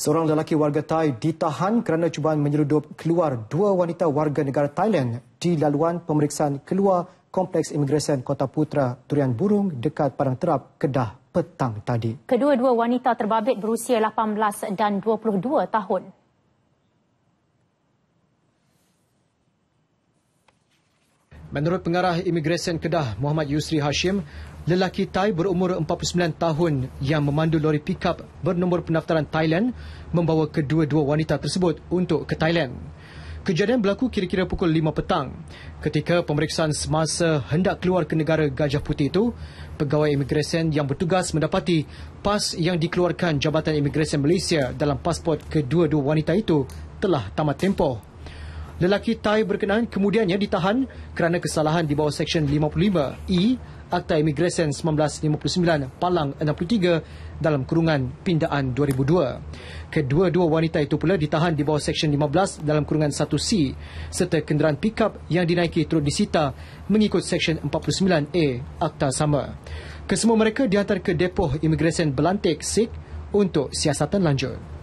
Seorang lelaki warga Thai ditahan kerana cubaan menyeludup keluar dua wanita warga negara Thailand di laluan pemeriksaan keluar Kompleks Imigresen Kota Putra Turian Burung dekat Padang Terap, Kedah petang tadi. Kedua-dua wanita terbabit berusia 18 dan 22 tahun. Menurut pengarah imigresen Kedah Muhammad Yusri Hashim, lelaki Thai berumur 49 tahun yang memandu lori pickup bernombor pendaftaran Thailand membawa kedua-dua wanita tersebut untuk ke Thailand. Kejadian berlaku kira-kira pukul 5 petang ketika pemeriksaan semasa hendak keluar ke negara Gajah Putih itu, pegawai imigresen yang bertugas mendapati pas yang dikeluarkan Jabatan Imigresen Malaysia dalam pasport kedua-dua wanita itu telah tamat tempoh lelaki Thai berkenaan kemudiannya ditahan kerana kesalahan di bawah Seksyen 55E Akta Imigresen 1959 Palang 63 dalam kurungan pindaan 2002. Kedua-dua wanita itu pula ditahan di bawah Seksyen 15 dalam kurungan 1C serta kenderaan pick-up yang dinaiki turut disita mengikut Seksyen 49A e, Akta sama. Kesemua mereka dihantar ke Depoh Imigresen Belantik SIG untuk siasatan lanjut.